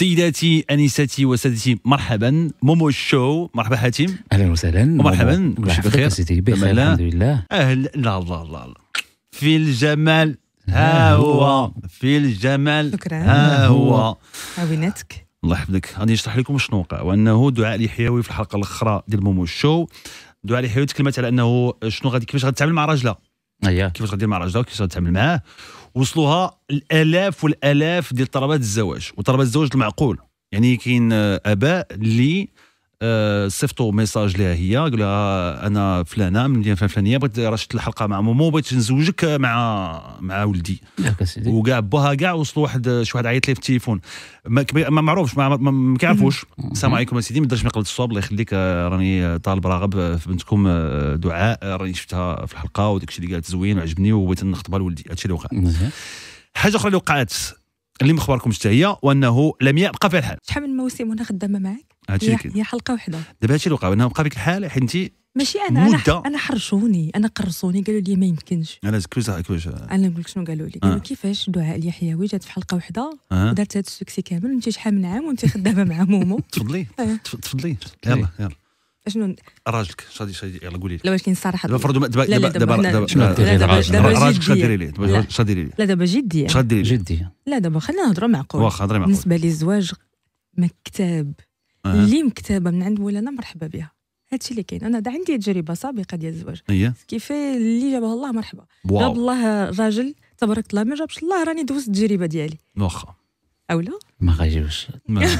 سيداتي انستي وسادتي مرحبا مومو الشو مرحبا حاتم اهلا وسهلا مرحبا كلشي بخير سيدي بخير الحمد لله اهلا لا لا لا في الجمال ها هو في الجمال شكرا ها هو عاونتك الله يحفظك غادي نشرح لكم شنو وقع وانه دعاء الحيوي في الحلقه الاخرى ديال مومو الشو دعاء الحيوي تكلمت على انه شنو غادي كيفاش غتعامل مع راجله أيه. كيفاش غدير مع الراجل كيفاش غتعامل معاه وصلوها الالاف والالاف ديال طلبات الزواج وطلبات الزواج المعقول يعني كاين آه، اباء اللي آه، صيفطوا ميساج ليها هي قال لها انا فلانه من مدينه فلانيه بغيت راه شفت الحلقه مع مومو بغيت نزوجك مع مع ولدي وكاع باها كاع وصلوا واحد شي واحد عيط لي في التليفون ما, ما معروفش ما, ما كيعرفوش السلام عليكم اسيدي ما درتش مقلد قبل الصواب الله يخليك آه، راني طالب راغب في بنتكم آه، دعاء راني شفتها في الحلقه وداك الشيء اللي قالت زوين وعجبني وبغيت نخطبها لولدي هادشي اللي وقع حاجه اخرى اللي وقعت اللي مخبركم حتى هي وانه لم يبقى في الحال شحال من موسم وانا خدامه معك هادشي هي حلقه وحده دابا هادشي اللي وقع انه بقى فيك الحال حيت انت ماشي انا مدة. انا حرجوني انا قرصوني قالوا لي ما يمكنش انا كيفاش كيفاش انا نقول لك شنو قالوا لي قالوا آه. كيفاش دعاء اليحيوي جات في حلقه وحده آه. ودارت هذا السكسي كامل وانت شحال من عام وانت خدامه مع مومو تفضلي آه. تفضلي إيه. يلا يلا شنو راجلك شادي شادي يلا قولي لي لا ولكن الصراحه نفرضوا دابا دابا دابا دابا راجلك شاديري ليه دابا شاديري ليه لا دابا جديه شاديري جديه لا دابا خلينا نهضروا معقول واخا هضري معقول بالنسبه لي الزواج مكتاب أه. اللي مكتابه من عند مولانا مرحبا بها هادشي اللي كاين انا دا عندي تجربه سابقه ديال الزواج كيف اللي جابها الله مرحبا جاب الله راجل تبارك الله ما جابش الله راني دوزت التجربه ديالي واخا اولا ما غايجيبش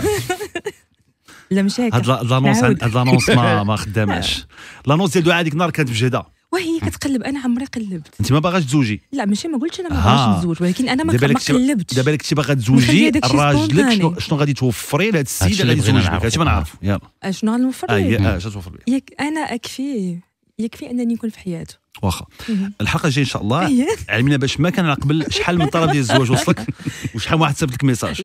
لا مش هكا هاد لانونس هاد لانونس ما ما خداماش لانونس ديال دعاء هذيك النهار كانت بجهده وهي كتقلب انا عمري قلبت انت ما باغاش تزوجي لا ماشي ما قلتش انا ما آه. باغاش نزوج ولكن انا ما, قلبتش دابا لك انت باغا تزوجي راجلك شنو, شنو غادي توفري لهاد السيده اللي آه، غادي يزوج هادشي ما نعرف يلا شنو غنوفر ليه؟ اه اش غتوفر ليه؟ ياك انا اكفيه يكفي انني نكون في حياته واخا الحلقه الجايه ان شاء الله أيوه. علمينا باش ما كان قبل شحال من طلب ديال الزواج وصلك وشحال واحد ساب لك ميساج